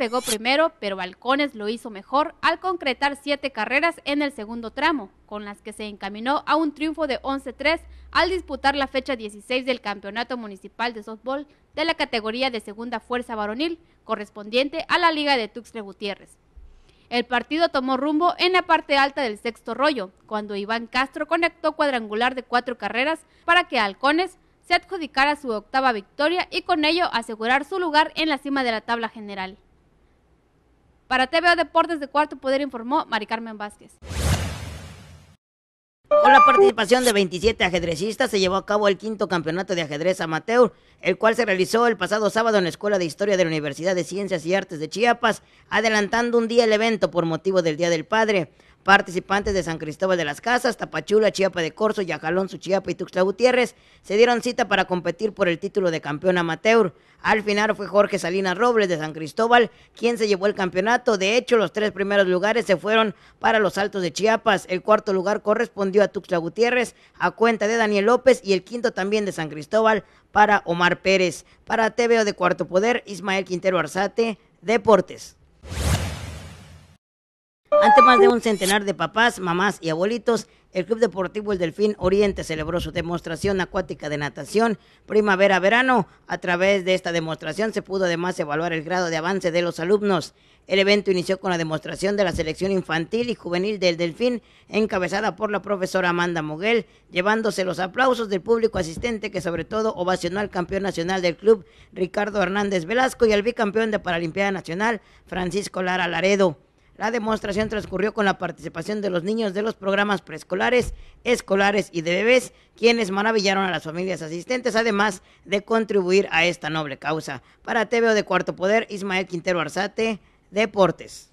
pegó primero, pero Balcones lo hizo mejor al concretar siete carreras en el segundo tramo, con las que se encaminó a un triunfo de 11-3 al disputar la fecha 16 del Campeonato Municipal de Softball de la categoría de Segunda Fuerza Varonil, correspondiente a la Liga de Tuxtla Gutiérrez. El partido tomó rumbo en la parte alta del sexto rollo, cuando Iván Castro conectó cuadrangular de cuatro carreras para que Halcones se adjudicara su octava victoria y con ello asegurar su lugar en la cima de la tabla general. Para TVO Deportes de Cuarto Poder informó Mari Carmen Vázquez. Con la participación de 27 ajedrecistas se llevó a cabo el quinto campeonato de ajedrez amateur, el cual se realizó el pasado sábado en la Escuela de Historia de la Universidad de Ciencias y Artes de Chiapas, adelantando un día el evento por motivo del Día del Padre. Participantes de San Cristóbal de las Casas, Tapachula, Chiapa de Corzo, Yajalón, Suchiapa y Tuxtla Gutiérrez se dieron cita para competir por el título de campeón amateur. Al final fue Jorge Salinas Robles de San Cristóbal quien se llevó el campeonato. De hecho, los tres primeros lugares se fueron para los Altos de Chiapas. El cuarto lugar correspondió a Tuxtla Gutiérrez a cuenta de Daniel López y el quinto también de San Cristóbal para Omar Pérez. Para TVO de Cuarto Poder, Ismael Quintero Arzate, Deportes. Ante más de un centenar de papás, mamás y abuelitos, el Club Deportivo El Delfín Oriente celebró su demostración acuática de natación primavera-verano. A través de esta demostración se pudo además evaluar el grado de avance de los alumnos. El evento inició con la demostración de la selección infantil y juvenil del Delfín, encabezada por la profesora Amanda Moguel, llevándose los aplausos del público asistente que sobre todo ovacionó al campeón nacional del club, Ricardo Hernández Velasco, y al bicampeón de Paralimpiada Nacional, Francisco Lara Laredo. La demostración transcurrió con la participación de los niños de los programas preescolares, escolares y de bebés, quienes maravillaron a las familias asistentes, además de contribuir a esta noble causa. Para TVO de Cuarto Poder, Ismael Quintero Arzate, Deportes.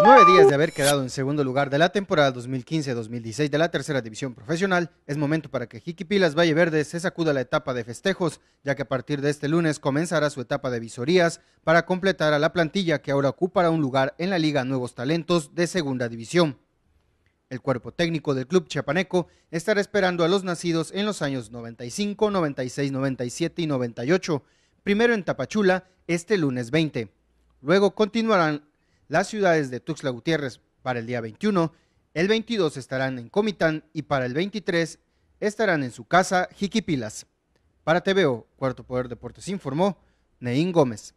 Nueve días de haber quedado en segundo lugar de la temporada 2015-2016 de la tercera división profesional, es momento para que Jiquipilas Valle Verde se sacuda la etapa de festejos, ya que a partir de este lunes comenzará su etapa de visorías para completar a la plantilla que ahora ocupará un lugar en la Liga Nuevos Talentos de segunda división. El cuerpo técnico del club chapaneco estará esperando a los nacidos en los años 95, 96, 97 y 98, primero en Tapachula este lunes 20. Luego continuarán las ciudades de Tuxtla Gutiérrez para el día 21, el 22 estarán en Comitán y para el 23 estarán en su casa Jiquipilas. Para TVO, Cuarto Poder Deportes informó Neín Gómez.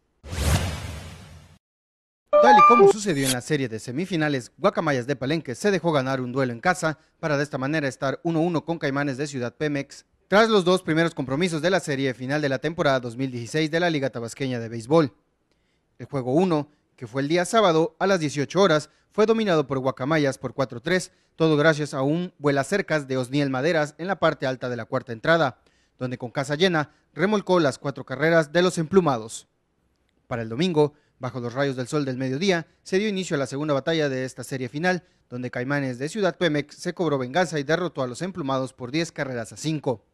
Tal y como sucedió en la serie de semifinales, Guacamayas de Palenque se dejó ganar un duelo en casa para de esta manera estar 1-1 con Caimanes de Ciudad Pemex. Tras los dos primeros compromisos de la serie final de la temporada 2016 de la Liga Tabasqueña de Béisbol, el juego 1 que fue el día sábado a las 18 horas, fue dominado por Guacamayas por 4-3, todo gracias a un vuela cercas de Osniel Maderas en la parte alta de la cuarta entrada, donde con casa llena remolcó las cuatro carreras de los emplumados. Para el domingo, bajo los rayos del sol del mediodía, se dio inicio a la segunda batalla de esta serie final, donde Caimanes de Ciudad Pemex se cobró venganza y derrotó a los emplumados por 10 carreras a 5.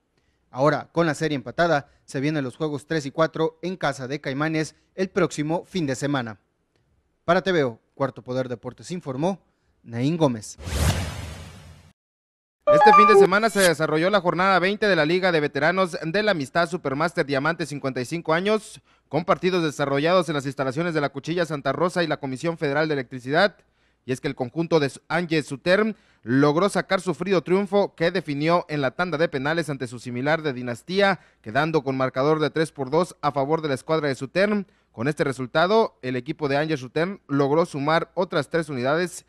Ahora, con la serie empatada, se vienen los juegos 3 y 4 en casa de Caimanes el próximo fin de semana. Para TVO, Cuarto Poder Deportes informó Naín Gómez. Este fin de semana se desarrolló la jornada 20 de la Liga de Veteranos de la Amistad Supermaster Diamante 55 años, con partidos desarrollados en las instalaciones de la Cuchilla Santa Rosa y la Comisión Federal de Electricidad. Y es que el conjunto de Ángel Suterm logró sacar sufrido triunfo que definió en la tanda de penales ante su similar de Dinastía, quedando con marcador de 3 por 2 a favor de la escuadra de Suterm. Con este resultado, el equipo de Ángel Schutem logró sumar otras tres unidades,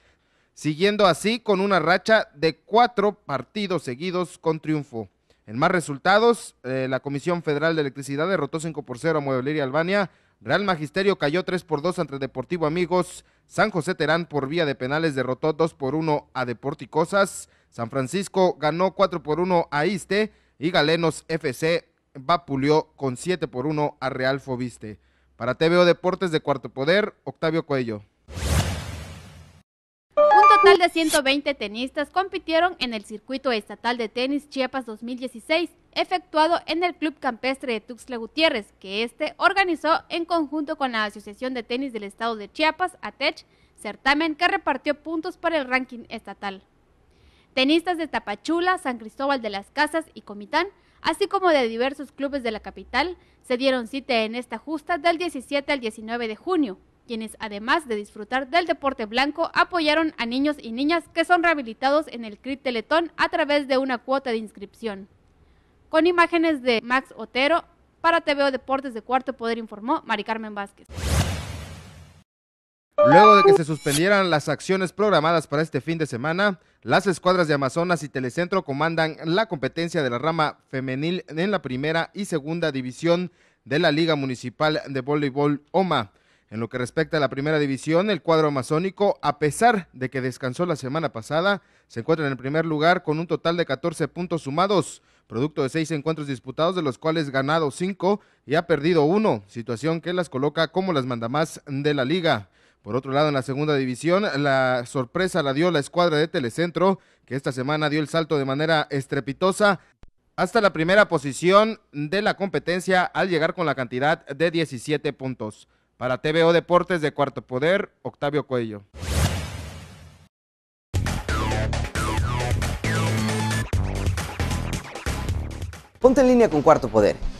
siguiendo así con una racha de cuatro partidos seguidos con triunfo. En más resultados, eh, la Comisión Federal de Electricidad derrotó 5 por 0 a Mueblería Albania. Real Magisterio cayó 3 por 2 ante Deportivo Amigos. San José Terán por vía de penales derrotó 2 por 1 a Deporticosas. San Francisco ganó 4 por 1 a Iste. Y Galenos FC vapuleó con 7 por 1 a Real Fobiste. Para TVO Deportes de Cuarto Poder, Octavio Cuello. Un total de 120 tenistas compitieron en el circuito estatal de tenis Chiapas 2016, efectuado en el Club Campestre de Tuxtla Gutiérrez, que este organizó en conjunto con la Asociación de Tenis del Estado de Chiapas, ATECH, certamen que repartió puntos para el ranking estatal. Tenistas de Tapachula, San Cristóbal de las Casas y Comitán así como de diversos clubes de la capital, se dieron cita en esta justa del 17 al 19 de junio, quienes además de disfrutar del deporte blanco, apoyaron a niños y niñas que son rehabilitados en el CRIP Teletón a través de una cuota de inscripción. Con imágenes de Max Otero, para TVO Deportes de Cuarto Poder informó Mari Carmen Vázquez. Luego de que se suspendieran las acciones programadas para este fin de semana, las escuadras de Amazonas y Telecentro comandan la competencia de la rama femenil en la primera y segunda división de la Liga Municipal de Voleibol OMA. En lo que respecta a la primera división, el cuadro amazónico, a pesar de que descansó la semana pasada, se encuentra en el primer lugar con un total de 14 puntos sumados, producto de seis encuentros disputados, de los cuales ganado cinco y ha perdido uno, situación que las coloca como las mandamás de la liga. Por otro lado, en la segunda división, la sorpresa la dio la escuadra de Telecentro, que esta semana dio el salto de manera estrepitosa hasta la primera posición de la competencia al llegar con la cantidad de 17 puntos. Para TVO Deportes de Cuarto Poder, Octavio Cuello. Ponte en línea con Cuarto Poder